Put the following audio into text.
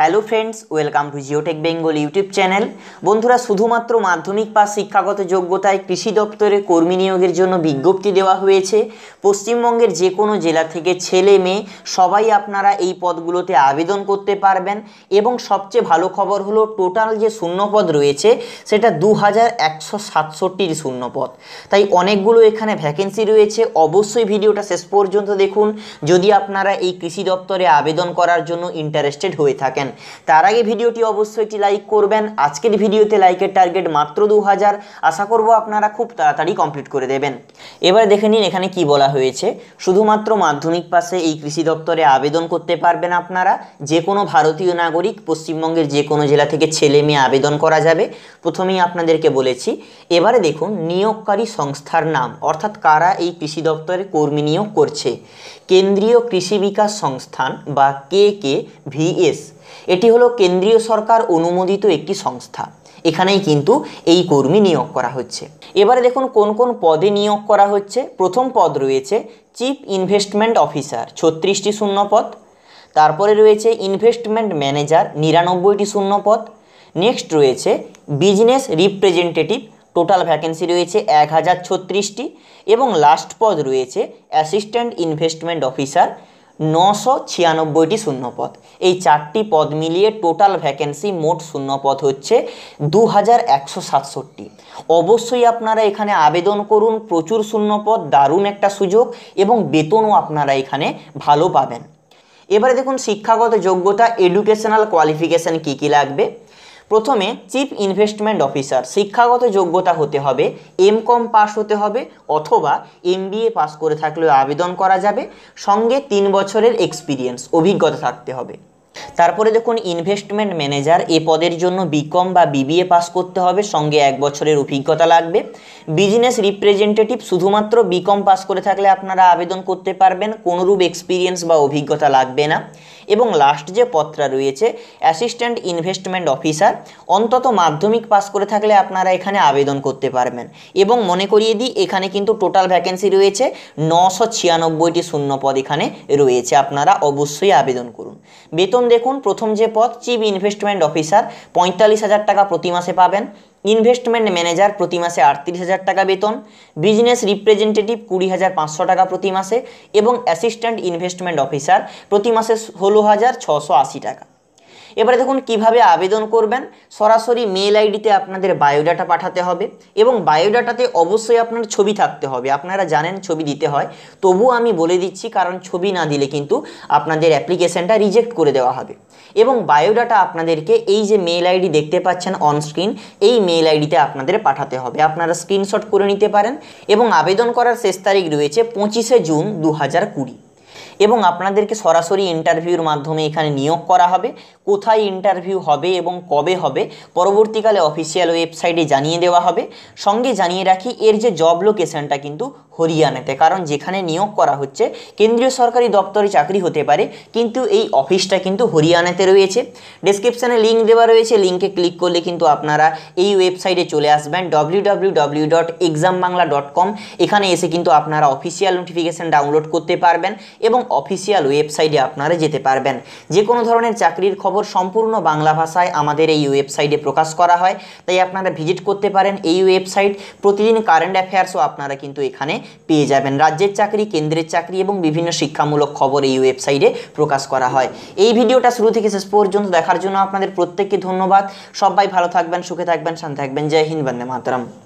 hello friends welcome to Geotech Bengal YouTube channel বন্ধুরা শুধুমাত্র মাধ্যমিক পাস শিক্ষাগত যোগ্যতায় কৃষি দপ্তরে কর্মী নিয়োগের জন্য বিজ্ঞপ্তি দেওয়া হয়েছে পশ্চিমবঙ্গের যে কোনো জেলা থেকে ছেলে মেয়ে সবাই আপনারা এই পদগুলোতে আবেদন করতে পারবেন এবং সবচেয়ে ভালো খবর হলো টোটাল যে শূন্যপদ রয়েছে সেটা দু হাজার একশো সাতষট্টির শূন্যপদ তাই অনেকগুলো এখানে ভ্যাকেন্সি রয়েছে অবশ্যই ভিডিওটা শেষ পর্যন্ত দেখুন যদি আপনারা এই কৃষি দপ্তরে আবেদন করার জন্য ইন্টারেস্টেড হয়ে থাকেন পারেন তার আগে ভিডিওটি অবশ্যই একটি লাইক করবেন আজকের ভিডিওতে লাইকের টার্গেট মাত্র দু হাজার আশা করব আপনারা খুব তাড়াতাড়ি কমপ্লিট করে দেবেন এবার দেখে নিন এখানে কি বলা হয়েছে শুধুমাত্র মাধ্যমিক পাশে এই কৃষি দপ্তরে আবেদন করতে পারবেন আপনারা যে কোনো ভারতীয় নাগরিক পশ্চিমবঙ্গের যে কোনো জেলা থেকে ছেলে মেয়ে আবেদন করা যাবে প্রথমেই আপনাদেরকে বলেছি এবারে দেখুন নিয়োগকারী সংস্থার নাম অর্থাৎ কারা এই কৃষি দপ্তরে কর্মী নিয়োগ করছে কেন্দ্রীয় কৃষি বিকাশ সংস্থান বা কে কে ভিএস এটি হলো কেন্দ্রীয় সরকার অনুমোদিত একটি সংস্থা এখানেই কিন্তু এই কর্মী নিয়োগ করা হচ্ছে এবারে দেখুন কোন কোন পদে নিয়োগ করা হচ্ছে প্রথম পদ রয়েছে চিফ ইনভেস্টমেন্ট অফিসার ছত্রিশটি শূন্য পদ তারপরে রয়েছে ইনভেস্টমেন্ট ম্যানেজার নিরানব্বইটি শূন্য পদ নেক্সট রয়েছে বিজনেস রিপ্রেজেন্টেটিভ টোটাল ভ্যাকেন্সি রয়েছে এক হাজার ছত্রিশটি এবং লাস্ট পদ রয়েছে অ্যাসিস্ট্যান্ট ইনভেস্টমেন্ট অফিসার নশো ছিয়ানব্বইটি শূন্যপদ এই চারটি পদ মিলিয়ে টোটাল ভ্যাকেন্সি মোট শূন্যপদ হচ্ছে দু হাজার একশো সাতষট্টি অবশ্যই আপনারা এখানে আবেদন করুন প্রচুর শূন্যপদ দারুণ একটা সুযোগ এবং বেতনও আপনারা এখানে ভালো পাবেন এবারে দেখুন শিক্ষাগত যোগ্যতা এডুকেশনাল কোয়ালিফিকেশান কী কী লাগবে প্রথমে চিফ ইনভেস্টমেন্ট অফিসার শিক্ষাগত যোগ্যতা হতে হবে এম কম পাস হতে হবে অথবা এম পাস করে থাকলে আবেদন করা যাবে সঙ্গে তিন বছরের এক্সপিরিয়েন্স অভিজ্ঞতা থাকতে হবে তারপরে দেখুন ইনভেস্টমেন্ট ম্যানেজার এ পদের জন্য বিকম বা বিবিএ পাস করতে হবে সঙ্গে এক বছরের অভিজ্ঞতা লাগবে বিজনেস রিপ্রেজেন্টেটিভ শুধুমাত্র বিকম পাস করে থাকলে আপনারা আবেদন করতে পারবেন কোনোরূপ এক্সপিরিয়েন্স বা অভিজ্ঞতা লাগবে না এবং লাস্ট যে পদটা রয়েছে অ্যাসিস্ট্যান্ট ইনভেস্টমেন্ট অফিসার অন্তত মাধ্যমিক পাস করে থাকলে আপনারা এখানে আবেদন করতে পারবেন এবং মনে করিয়ে দিই এখানে কিন্তু টোটাল ভ্যাকেন্সি রয়েছে নশো ছিয়ানব্বইটি শূন্যপদ এখানে রয়েছে আপনারা অবশ্যই আবেদন করুন বেতন দেখুন প্রথম যে পদ চিফ ইনভেস্টমেন্ট অফিসার পঁয়তাল্লিশ হাজার টাকা প্রতি মাসে পাবেন ইনভেস্টমেন্ট ম্যানেজার প্রতি মাসে আটত্রিশ হাজার টাকা বেতন বিজনেস রিপ্রেজেন্টেটিভ কুড়ি হাজার পাঁচশো টাকা প্রতি মাসে এবং অ্যাসিস্ট্যান্ট ইনভেস্টমেন্ট অফিসার প্রতি মাসে ষোলো হাজার ছশো আশি টাকা এবারে দেখুন কিভাবে আবেদন করবেন সরাসরি মেল আইডিতে আপনাদের বায়োডাটা পাঠাতে হবে এবং বায়োডাটাতে অবশ্যই আপনার ছবি থাকতে হবে আপনারা জানেন ছবি দিতে হয় তবু আমি বলে দিচ্ছি কারণ ছবি না দিলে কিন্তু আপনাদের অ্যাপ্লিকেশানটা রিজেক্ট করে দেওয়া হবে এবং বায়োডাটা আপনাদেরকে এই যে মেল আইডি দেখতে পাচ্ছেন অনস্ক্রিন এই মেল আইডিতে আপনাদের পাঠাতে হবে আপনারা স্ক্রিনশট করে নিতে পারেন এবং আবেদন করার শেষ তারিখ রয়েছে পঁচিশে জুন দু হাজার কুড়ি এবং আপনাদেরকে সরাসরি ইন্টারভিউর মাধ্যমে এখানে নিয়োগ করা হবে কোথায় ইন্টারভিউ হবে এবং কবে হবে পরবর্তীকালে অফিসিয়াল ওয়েবসাইটে জানিয়ে দেওয়া হবে সঙ্গে জানিয়ে রাখি এর যে জব লোকেশনটা কিন্তু হরিয়ানাতে কারণ যেখানে নিয়োগ করা হচ্ছে কেন্দ্রীয় সরকারি দপ্তরে চাকরি হতে পারে কিন্তু এই অফিসটা কিন্তু হরিয়ানাতে রয়েছে ডেসক্রিপশানে লিঙ্ক দেওয়া রয়েছে লিঙ্কে ক্লিক করলে কিন্তু আপনারা এই ওয়েবসাইটে চলে আসবেন W dot exam Bangla dot com এখানে এসে কিন্তু আপনারা অফিসিয়াল নোটিফিকেশান ডাউনলোড করতে পারবেন এবং অফিসিয়াল ওয়েবসাইটে আপনারা যেতে পারবেন যে কোনো ধরনের চাকরির খবর সম্পূর্ণ বাংলা ভাষায় আমাদের এই ওয়েবসাইটে প্রকাশ করা হয় তাই আপনারা ভিজিট করতে পারেন এই ওয়েবসাইট প্রতিদিন কারেন্ট অ্যাফেয়ার্সও আপনারা কিন্তু এখানে পেয়ে যাবেন রাজ্যের চাকরি কেন্দ্রের চাকরি এবং বিভিন্ন শিক্ষামূলক খবর এই ওয়েবসাইটে প্রকাশ করা হয় এই ভিডিওটা শুরু থেকে শেষ পর্যন্ত দেখার জন্য আপনাদের প্রত্যেককে ধন্যবাদ সবাই ভালো থাকবেন সুখে থাকবেন শান্ত থাকবেন জয় হিন্দ বন্দে মাতরম